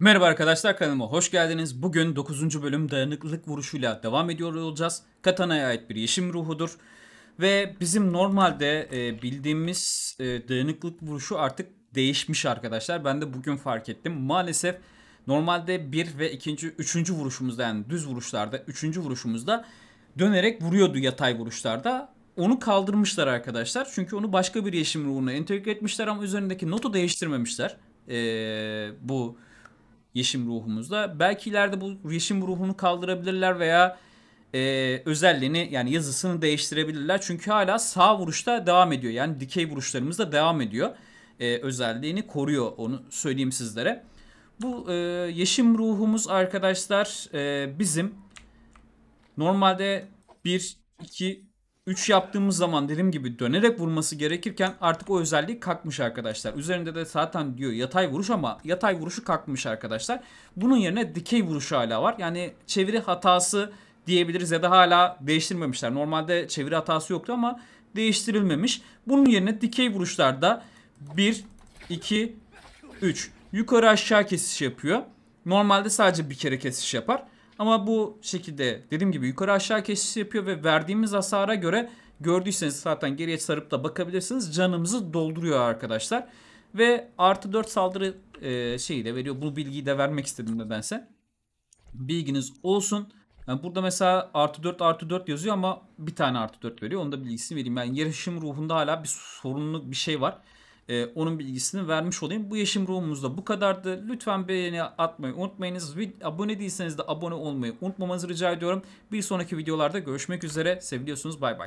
Merhaba arkadaşlar kanalıma hoş geldiniz. Bugün 9. bölüm dayanıklılık vuruşuyla devam ediyor olacağız. Katana'ya ait bir yeşim ruhudur. Ve bizim normalde e, bildiğimiz e, dayanıklılık vuruşu artık değişmiş arkadaşlar. Ben de bugün fark ettim. Maalesef normalde 1 ve 2. 3. vuruşumuzda yani düz vuruşlarda 3. vuruşumuzda dönerek vuruyordu yatay vuruşlarda. Onu kaldırmışlar arkadaşlar. Çünkü onu başka bir yeşim ruhuna entegre etmişler ama üzerindeki notu değiştirmemişler. Ee, bu yeşim ruhumuzda. Belki ileride bu yeşim ruhunu kaldırabilirler veya e, özelliğini yani yazısını değiştirebilirler. Çünkü hala sağ vuruşta devam ediyor. Yani dikey vuruşlarımız da devam ediyor. E, özelliğini koruyor onu söyleyeyim sizlere. Bu e, yeşim ruhumuz arkadaşlar e, bizim normalde 1, 2, 3 yaptığımız zaman dediğim gibi dönerek vurması gerekirken artık o özellik kalkmış arkadaşlar. Üzerinde de zaten diyor yatay vuruş ama yatay vuruşu kalkmış arkadaşlar. Bunun yerine dikey vuruşu hala var. Yani çeviri hatası diyebiliriz ya da hala değiştirmemişler. Normalde çeviri hatası yoktu ama değiştirilmemiş. Bunun yerine dikey vuruşlarda 1, 2, 3 yukarı aşağı kesiş yapıyor. Normalde sadece bir kere kesiş yapar. Ama bu şekilde dediğim gibi yukarı aşağı kesişi yapıyor ve verdiğimiz hasara göre gördüyseniz zaten geriye sarıp da bakabilirsiniz. Canımızı dolduruyor arkadaşlar. Ve artı 4 saldırı e, şeyi de veriyor. Bu bilgiyi de vermek istedim nedense. Bilginiz olsun. Yani burada mesela artı 4 artı 4 yazıyor ama bir tane artı 4 veriyor. Onu da bilgisini vereyim. Yani yarışım ruhunda hala bir sorunlu bir şey var e, onun bilgisini vermiş olayım. Bu Yeşim Ruhumuzda bu kadardı. Lütfen beğeni atmayı unutmayınız. Abone değilseniz de abone olmayı unutmamanızı rica ediyorum. Bir sonraki videolarda görüşmek üzere. Seviliyorsunuz. Bay bay.